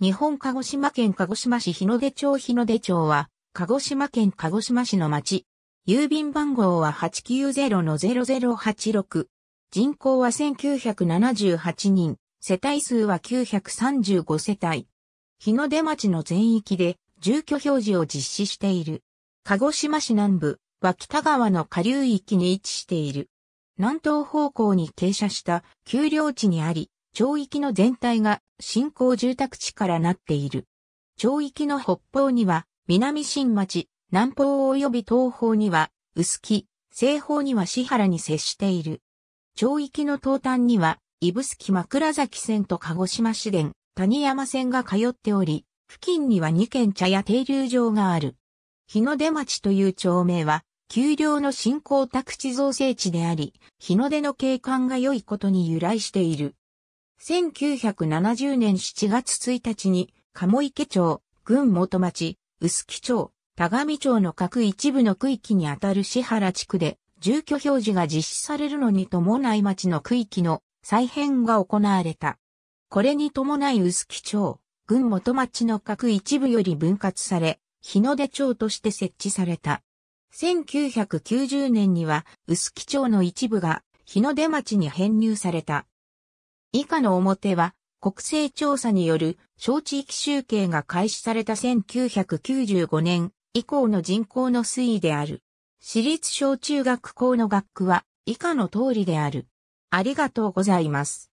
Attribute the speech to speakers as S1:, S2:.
S1: 日本鹿児島県鹿児島市日の出町日の出町は、鹿児島県鹿児島市の町。郵便番号は890-0086。人口は1978人、世帯数は935世帯。日の出町の全域で住居表示を実施している。鹿児島市南部は北川の下流域に位置している。南東方向に傾斜した丘陵地にあり、町域の全体が新興住宅地からなっている。町域の北方には南新町、南方及び東方には臼杵、西方には市原に接している。町域の東端には指宿枕崎線と鹿児島市電、谷山線が通っており、付近には2軒茶屋停留場がある。日の出町という町名は、丘陵の新興宅地造成地であり、日の出の景観が良いことに由来している。1970年7月1日に、鴨池町、郡元町、臼杵町、田上町の各一部の区域にあたる市原地区で、住居表示が実施されるのに伴い町の区域の再編が行われた。これに伴い臼杵町、郡元町の各一部より分割され、日の出町として設置された。1990年には、臼杵町の一部が日の出町に編入された。以下の表は、国勢調査による小地域集計が開始された1995年以降の人口の推移である。私立小中学校の学区は以下の通りである。ありがとうございます。